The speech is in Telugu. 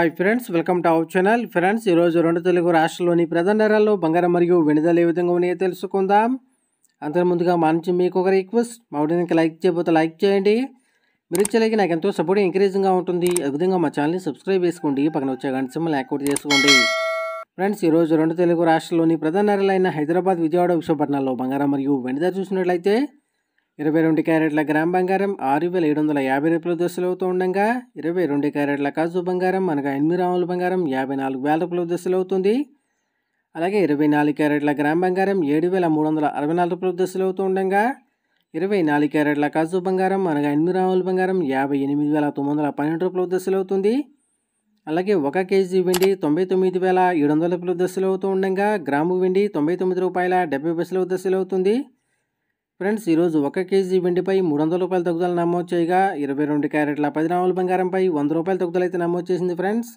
hi friends welcome to our channel friends ఈరోజు రెండు తెలుగు రాష్ట్రంలోని ప్రధాన నగరాల్లో బంగారం మరియు వెనుదల ఏ విధంగా ఉన్నాయో తెలుసుకుందాం అంతకు ముందుగా మంచి మీకు ఒక రిక్వెస్ట్ మా వీడియోకి లైక్ చేయబోతే లైక్ చేయండి మీరు ఇచ్చేలాగే నాకు ఎంతో సపోర్ట్ ఎంకరేజింగ్గా ఉంటుంది విధంగా మా ఛానల్ని సబ్స్క్రైబ్ చేసుకోండి పక్కన వచ్చే గంట సింహం లేకపోతే చేసుకోండి ఫ్రెండ్స్ ఈరోజు రెండు తెలుగు రాష్ట్రంలోని ప్రధాన నగరాలైన హైదరాబాద్ విజయవాడ విశాఖపట్నంలో బంగారం మరియు వెనుదల చూసినట్లయితే ఇరవై రెండు క్యారెట్ల గ్రామ్ బంగారం ఆరు వేల ఏడు వందల యాభై రూపాయల అవుతూ ఉండగా ఇరవై రెండు క్యారెట్ల కాజు బంగారం అనగా ఎనిమిది రాముల బంగారం యాభై నాలుగు వేల రూపాయల అవుతుంది అలాగే ఇరవై నాలుగు క్యారెట్ల గ్రామ్ బంగారం ఏడు వేల మూడు వందల అరవై నాలుగు రూపాయల అవుతూ ఉండగా ఇరవై నాలుగు క్యారెట్ల కాజు బంగారం అనగా ఎనిమిది రాముల బంగారం యాభై ఎనిమిది వేల తొమ్మిది వందల పన్నెండు రూపాయల అవుతుంది అలాగే ఒక కేజీ వెండి తొంభై తొమ్మిది వేల ఏడు వందల రూపాయల అవుతూ ఉండగా గ్రాము వెండి తొంభై తొమ్మిది రూపాయల డెబ్బై దశలు అవుతుంది ఫ్రెండ్స్ ఈరోజు ఒక కేజీ వెండిపై మూడు వందల రూపాయల తగ్గుదల నమోదు చేయగా ఇరవై రెండు క్యారెట్ల పది గ్రాముల బంగారంపై వంద రూపాయల తగ్గుదల అయితే నమోదు చేసింది ఫ్రెండ్స్